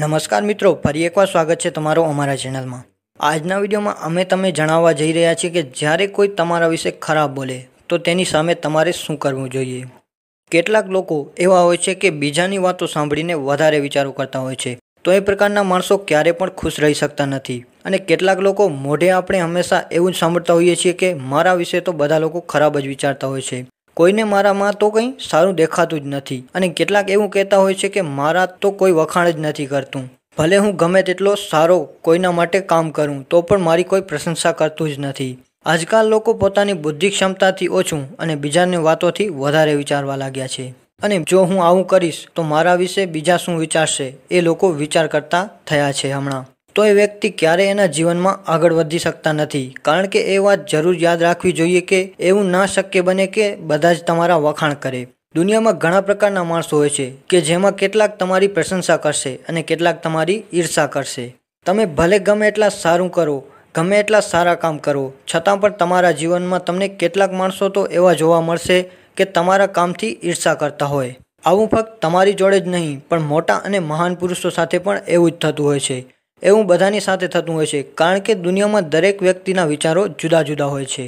નમસ્કાર મિત્રો ફરી એકવાર સ્વાગત છે તમારો અમારા ચેનલમાં આજના વિડીયોમાં અમે તમે જણાવવા જઈ રહ્યા છીએ કે જ્યારે કોઈ તમારા વિશે ખરાબ બોલે તો તેની સામે તમારે શું કરવું જોઈએ કેટલાક લોકો એવા હોય છે કે બીજાની વાતો સાંભળીને વધારે વિચારો કરતા હોય છે તો એ પ્રકારના માણસો ક્યારે પણ ખુશ રહી શકતા નથી અને કેટલાક લોકો મોઢે આપણે હંમેશા એવું જ સાંભળતા હોઈએ છીએ કે મારા વિશે તો બધા લોકો ખરાબ જ વિચારતા હોય છે કોઈને મારામાં તો કંઈ સારું દેખાતું જ નથી અને કેટલાક એવું કહેતા હોય છે કે મારા તો કોઈ વખાણ જ નથી કરતું ભલે હું ગમે તેટલો સારો કોઈના માટે કામ કરું તો પણ મારી કોઈ પ્રશંસા કરતું જ નથી આજકાલ લોકો પોતાની બુદ્ધિ ક્ષમતાથી ઓછું અને બીજાની વાતોથી વધારે વિચારવા લાગ્યા છે અને જો હું આવું કરીશ તો મારા વિશે બીજા શું વિચારશે એ લોકો વિચાર કરતા થયા છે હમણાં તો એ વ્યક્તિ ક્યારેય એના જીવનમાં આગળ વધી શકતા નથી કારણ કે એ વાત જરૂર યાદ રાખવી જોઈએ કે એવું ના શક્ય બને કે બધા જ તમારા વખાણ કરે દુનિયામાં ઘણા પ્રકારના માણસો હોય છે કે જેમાં કેટલાક તમારી પ્રશંસા કરશે અને કેટલાક તમારી ઈર્ષા કરશે તમે ભલે ગમે એટલા સારું કરો ગમે એટલા સારા કામ કરો છતાં પણ તમારા જીવનમાં તમને કેટલાક માણસો તો એવા જોવા મળશે કે તમારા કામથી ઈર્ષા કરતા હોય આવું ફક્ત તમારી જોડે જ નહીં પણ મોટા અને મહાન પુરુષો સાથે પણ એવું જ થતું હોય છે એવું બધાની સાથે થતું હોય છે કારણ કે દુનિયામાં દરેક વ્યક્તિના વિચારો જુદા જુદા હોય છે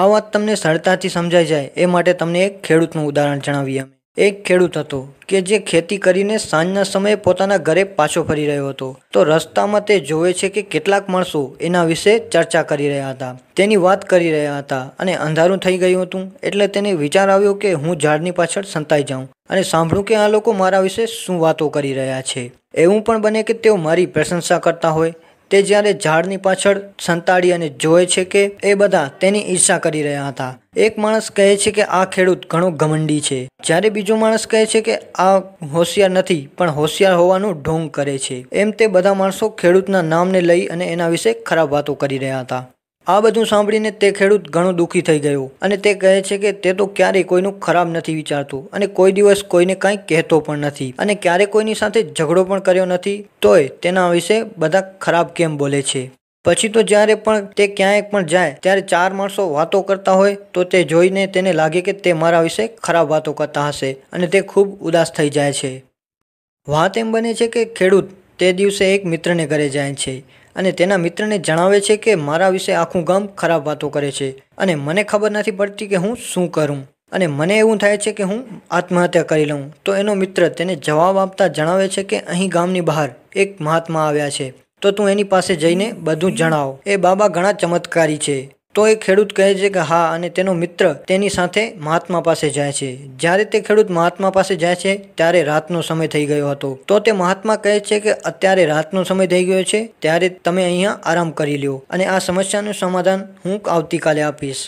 આ વાત તમને સરળતાથી સમજાઈ જાય એ માટે તમને એક ખેડૂતનું ઉદાહરણ જણાવીએ અમે એક ખેડૂત હતો કે જે ખેતી કરીને સાંજના સમયે પોતાના ઘરે પાછો ફરી રહ્યો હતો તો રસ્તામાં તે જોવે છે કે કેટલાક માણસો એના વિશે ચર્ચા કરી રહ્યા હતા તેની વાત કરી રહ્યા હતા અને અંધારું થઈ ગયું હતું એટલે તેને વિચાર આવ્યો કે હું ઝાડની પાછળ સંતાઈ જાઉં અને સાંભળું કે આ લોકો મારા વિશે શું વાતો કરી રહ્યા છે એવું પણ બને કે તેઓ મારી પ્રશંસા કરતા હોય તે જ્યારે ઝાડની પાછળ સંતાડી અને જોવે છે કે એ બધા તેની ઈર્ષા કરી રહ્યા હતા એક માણસ કહે છે કે આ ખેડૂત ઘણો ઘમંડી છે જ્યારે બીજો માણસ કહે છે કે આ હોશિયાર નથી પણ હોશિયાર હોવાનું ઢોંગ કરે છે એમ તે બધા માણસો ખેડૂતના નામને લઈ અને એના વિશે ખરાબ વાતો કરી રહ્યા હતા આ બધું સાંભળીને તે ખેડૂત ઘણું દુઃખી થઈ ગયું અને તે કહે છે કે તે તો ક્યારેય કોઈનું ખરાબ નથી વિચારતું અને કોઈ દિવસ કોઈને કંઈ કહેતો પણ નથી અને ક્યારેય કોઈની સાથે ઝઘડો પણ કર્યો નથી તોય તેના વિશે બધા ખરાબ કેમ બોલે છે પછી તો જ્યારે પણ તે ક્યાંય પણ જાય ત્યારે ચાર માણસો વાતો કરતા હોય તો તે જોઈને તેને લાગે કે તે મારા વિશે ખરાબ વાતો કરતા હશે અને તે ખૂબ ઉદાસ થઈ જાય છે વાત એમ બને છે કે ખેડૂત તે દિવસે એક મિત્રને ઘરે જાય છે અને તેના મિત્રને જણાવે છે કે મારા વિશે આખું ગામ ખરાબ વાતો કરે છે અને મને ખબર નથી પડતી કે હું શું કરું અને મને એવું થાય છે કે હું આત્મહત્યા કરી લઉં તો એનો મિત્ર તેને જવાબ આપતા જણાવે છે કે અહીં ગામની બહાર એક મહાત્મા આવ્યા છે તો તું એની પાસે જઈને બધું જણાવ એ બાબા ઘણા ચમત્કારી છે તો એ ખેડૂત કહે છે કે હા અને તેનો મિત્ર તેની સાથે મહાત્મા પાસે જાય છે જ્યારે તે ખેડૂત મહાત્મા પાસે જાય છે ત્યારે રાતનો સમય થઈ ગયો હતો તો તે મહાત્મા કહે છે કે અત્યારે રાતનો સમય થઈ ગયો છે ત્યારે તમે અહીંયા આરામ કરી લ્યો અને આ સમસ્યાનું સમાધાન હું આવતીકાલે આપીશ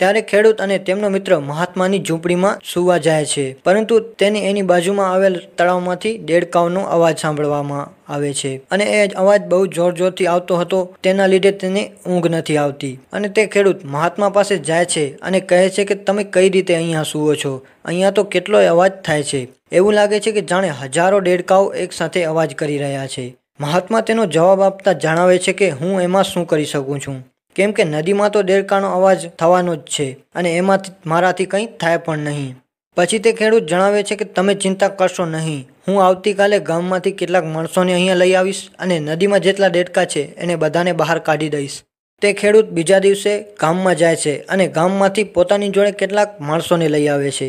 ત્યારે ખેડૂત અને તેમનો મિત્ર મહાત્માની ઝૂંપડીમાં સૂવા જાય છે પરંતુ તેને એની બાજુમાં આવેલ તળાવમાંથી દેડકાઓનો અવાજ સાંભળવામાં આવે છે અને એ અવાજ બહુ જોર જોરથી આવતો હતો તેના લીધે તેને ઊંઘ નથી આવતી અને તે ખેડૂત મહાત્મા પાસે જાય છે અને કહે છે કે તમે કઈ રીતે અહીંયા સૂવો છો અહીંયા તો કેટલોય અવાજ થાય છે એવું લાગે છે કે જાણે હજારો દેડકાઓ એકસાથે અવાજ કરી રહ્યા છે મહાત્મા તેનો જવાબ આપતા જણાવે છે કે હું એમાં શું કરી શકું છું કેમ કે નદીમાં તો દેડકાનો અવાજ થવાનો જ છે અને એમાંથી મારાથી કંઈ થાય પણ નહીં પછી તે ખેડૂત જણાવે છે કે તમે ચિંતા કરશો નહીં હું આવતીકાલે ગામમાંથી કેટલાક માણસોને અહીંયા લઈ આવીશ અને નદીમાં જેટલા દેડકા છે એને બધાને બહાર કાઢી દઈશ તે ખેડૂત બીજા દિવસે ગામમાં જાય છે અને ગામમાંથી પોતાની જોડે કેટલાક માણસોને લઈ આવે છે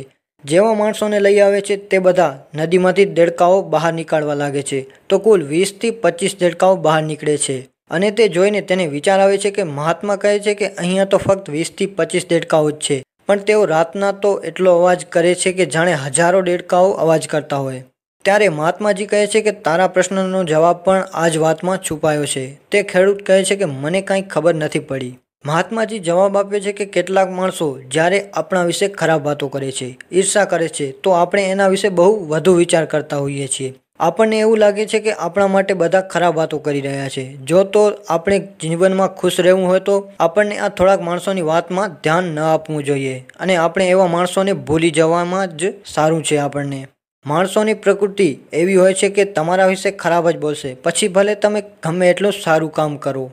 જેવા માણસોને લઈ આવે છે તે બધા નદીમાંથી દેડકાઓ બહાર નીકાળવા લાગે છે તો કુલ વીસથી પચીસ દેડકાઓ બહાર નીકળે છે અને તે જોઈને તેને વિચાર આવે છે કે મહાત્મા કહે છે કે અહીંયા તો ફક્ત વીસથી પચીસ દેડકાઓ જ છે પણ તેઓ રાતના તો એટલો અવાજ કરે છે કે જાણે હજારો દેડકાઓ અવાજ કરતા હોય ત્યારે મહાત્માજી કહે છે કે તારા પ્રશ્નનો જવાબ પણ આ જ વાતમાં છુપાયો છે તે ખેડૂત કહે છે કે મને કાંઈ ખબર નથી પડી મહાત્માજી જવાબ આપ્યો છે કે કેટલાક માણસો જ્યારે આપણા વિશે ખરાબ વાતો કરે છે ઈર્ષા કરે છે તો આપણે એના વિશે બહુ વધુ વિચાર કરતા હોઈએ છીએ આપણને એવું લાગે છે કે આપણા માટે બધા ખરાબ વાતો કરી રહ્યા છે જો તો આપણે જીવનમાં ખુશ રહેવું હોય તો આપણને આ થોડાક માણસોની વાતમાં ધ્યાન ન આપવું જોઈએ અને આપણે એવા માણસોને ભૂલી જવામાં જ સારું છે આપણને માણસોની પ્રકૃતિ એવી હોય છે કે તમારા વિશે ખરાબ જ બોલશે પછી ભલે તમે ગમે એટલું સારું કામ કરો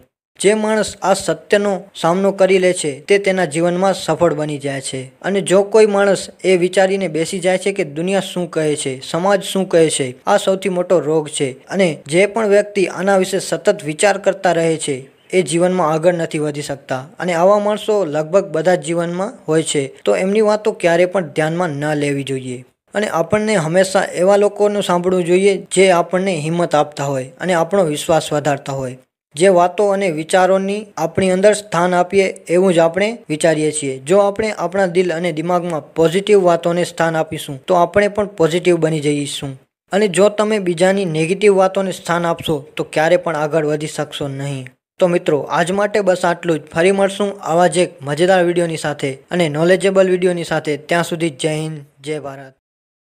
જે માણસ આ સત્યનો સામનો કરી લે છે તે તેના જીવનમાં સફળ બની જાય છે અને જો કોઈ માણસ એ વિચારીને બેસી જાય છે કે દુનિયા શું કહે છે સમાજ શું કહે છે આ સૌથી મોટો રોગ છે અને જે પણ વ્યક્તિ આના વિશે સતત વિચાર કરતા રહે છે એ જીવનમાં આગળ નથી વધી શકતા અને આવા માણસો લગભગ બધા જ જીવનમાં હોય છે તો એમની વાતો ક્યારેય પણ ધ્યાનમાં ન લેવી જોઈએ અને આપણને હંમેશા એવા લોકોનું સાંભળવું જોઈએ જે આપણને હિંમત આપતા હોય અને આપણો વિશ્વાસ વધારતા હોય જે વાતો અને વિચારોની આપણી અંદર સ્થાન આપીએ એવું જ આપણે વિચારીએ છીએ જો આપણે આપણા દિલ અને દિમાગમાં પોઝિટિવ વાતોને સ્થાન આપીશું તો આપણે પણ પોઝિટિવ બની જઈશું અને જો તમે બીજાની નેગેટિવ વાતોને સ્થાન આપશો તો ક્યારે પણ આગળ વધી શકશો નહીં તો મિત્રો આજ માટે બસ આટલું જ ફરી મળશું આવા જ એક મજેદાર વિડીયોની સાથે અને નોલેજેબલ વિડીયોની સાથે ત્યાં સુધી જય હિન્દ જય ભારત